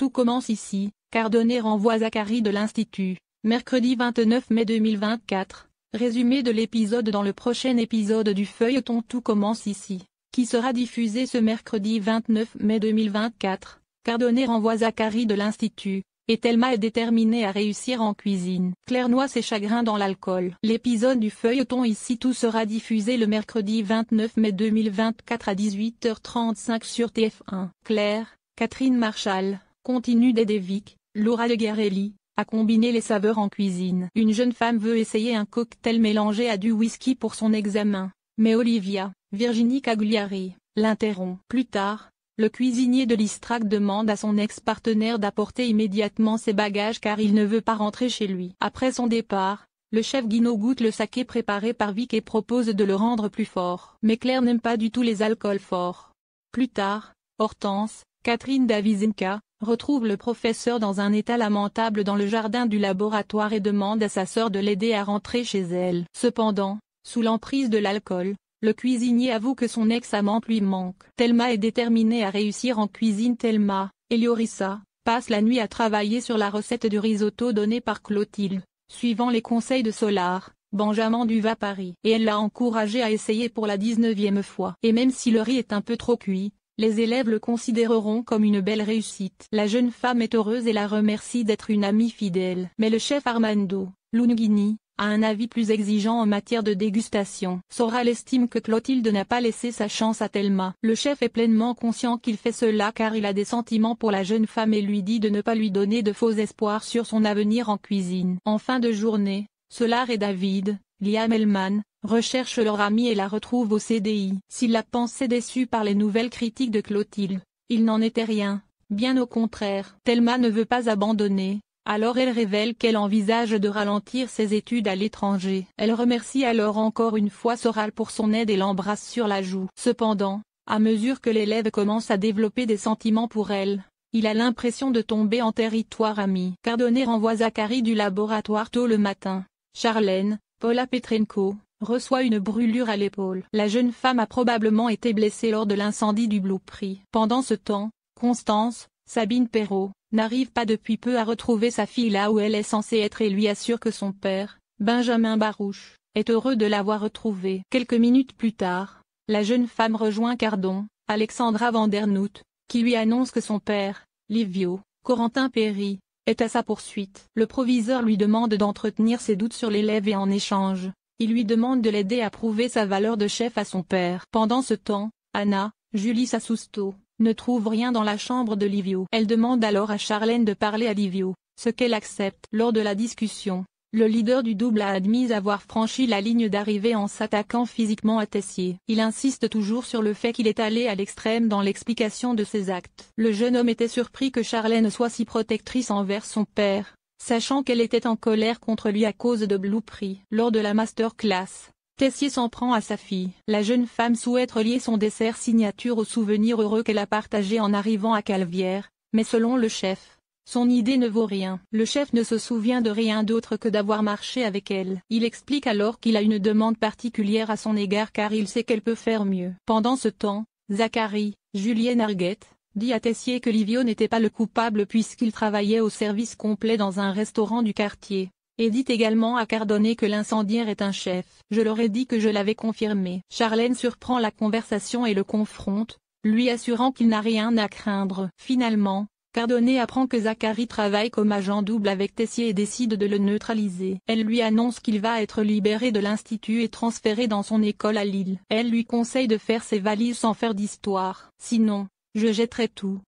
Tout commence ici, car Donner renvoie Zachary de l'Institut, mercredi 29 mai 2024. Résumé de l'épisode dans le prochain épisode du feuilleton Tout commence ici, qui sera diffusé ce mercredi 29 mai 2024. Cardonnet renvoie Zachary de l'Institut, et Thelma est déterminée à réussir en cuisine. Claire noie ses chagrins dans l'alcool. L'épisode du feuilleton Ici tout sera diffusé le mercredi 29 mai 2024 à 18h35 sur TF1. Claire, Catherine Marshall continue d'aider Vic, Laura Legarelli, à combiner les saveurs en cuisine. Une jeune femme veut essayer un cocktail mélangé à du whisky pour son examen, mais Olivia, Virginie Cagliari, l'interrompt. Plus tard, le cuisinier de l'Istrac demande à son ex-partenaire d'apporter immédiatement ses bagages car il ne veut pas rentrer chez lui. Après son départ, le chef Guino goûte le saké préparé par Vic et propose de le rendre plus fort. Mais Claire n'aime pas du tout les alcools forts. Plus tard, Hortense, Catherine Davizinka retrouve le professeur dans un état lamentable dans le jardin du laboratoire et demande à sa sœur de l'aider à rentrer chez elle. Cependant, sous l'emprise de l'alcool, le cuisinier avoue que son ex-amante lui manque. Thelma est déterminée à réussir en cuisine Thelma, Eliorissa, passe la nuit à travailler sur la recette du risotto donnée par Clotilde, suivant les conseils de Solar, Benjamin Duva Paris. Et elle l'a encouragée à essayer pour la 19e fois. Et même si le riz est un peu trop cuit, les élèves le considéreront comme une belle réussite. La jeune femme est heureuse et la remercie d'être une amie fidèle. Mais le chef Armando, Lunghini, a un avis plus exigeant en matière de dégustation. Sora l'estime que Clotilde n'a pas laissé sa chance à Thelma. Le chef est pleinement conscient qu'il fait cela car il a des sentiments pour la jeune femme et lui dit de ne pas lui donner de faux espoirs sur son avenir en cuisine. En fin de journée, Solar et David, Liam Elman recherche leur ami et la retrouve au CDI. S'il la pensait déçue par les nouvelles critiques de Clotilde, il n'en était rien, bien au contraire. Thelma ne veut pas abandonner, alors elle révèle qu'elle envisage de ralentir ses études à l'étranger. Elle remercie alors encore une fois Soral pour son aide et l'embrasse sur la joue. Cependant, à mesure que l'élève commence à développer des sentiments pour elle, il a l'impression de tomber en territoire ami. Cardonnet renvoie Zachary du laboratoire tôt le matin. Charlène, Paula Petrenko, reçoit une brûlure à l'épaule. La jeune femme a probablement été blessée lors de l'incendie du Blue Prix. Pendant ce temps, Constance, Sabine Perrault, n'arrive pas depuis peu à retrouver sa fille là où elle est censée être et lui assure que son père, Benjamin Barouche, est heureux de l'avoir retrouvée. Quelques minutes plus tard, la jeune femme rejoint Cardon, Alexandra Vandernout, qui lui annonce que son père, Livio, Corentin Perry, est à sa poursuite. Le proviseur lui demande d'entretenir ses doutes sur l'élève et en échange, il lui demande de l'aider à prouver sa valeur de chef à son père. Pendant ce temps, Anna, Julie Sassusto, ne trouve rien dans la chambre de Livio. Elle demande alors à Charlène de parler à Livio, ce qu'elle accepte. Lors de la discussion, le leader du double a admis avoir franchi la ligne d'arrivée en s'attaquant physiquement à Tessier. Il insiste toujours sur le fait qu'il est allé à l'extrême dans l'explication de ses actes. Le jeune homme était surpris que Charlène soit si protectrice envers son père, sachant qu'elle était en colère contre lui à cause de prix Lors de la masterclass, Tessier s'en prend à sa fille. La jeune femme souhaite relier son dessert signature au souvenir heureux qu'elle a partagé en arrivant à Calvière, mais selon le chef, son idée ne vaut rien. Le chef ne se souvient de rien d'autre que d'avoir marché avec elle. Il explique alors qu'il a une demande particulière à son égard car il sait qu'elle peut faire mieux. Pendant ce temps, Zachary, Julien Arguette, dit à Tessier que Livio n'était pas le coupable puisqu'il travaillait au service complet dans un restaurant du quartier, et dit également à Cardonnet que l'incendiaire est un chef. Je leur ai dit que je l'avais confirmé. Charlène surprend la conversation et le confronte, lui assurant qu'il n'a rien à craindre. Finalement, Cardonnet apprend que Zachary travaille comme agent double avec Tessier et décide de le neutraliser. Elle lui annonce qu'il va être libéré de l'institut et transféré dans son école à Lille. Elle lui conseille de faire ses valises sans faire d'histoire. Sinon, je jetterai tout.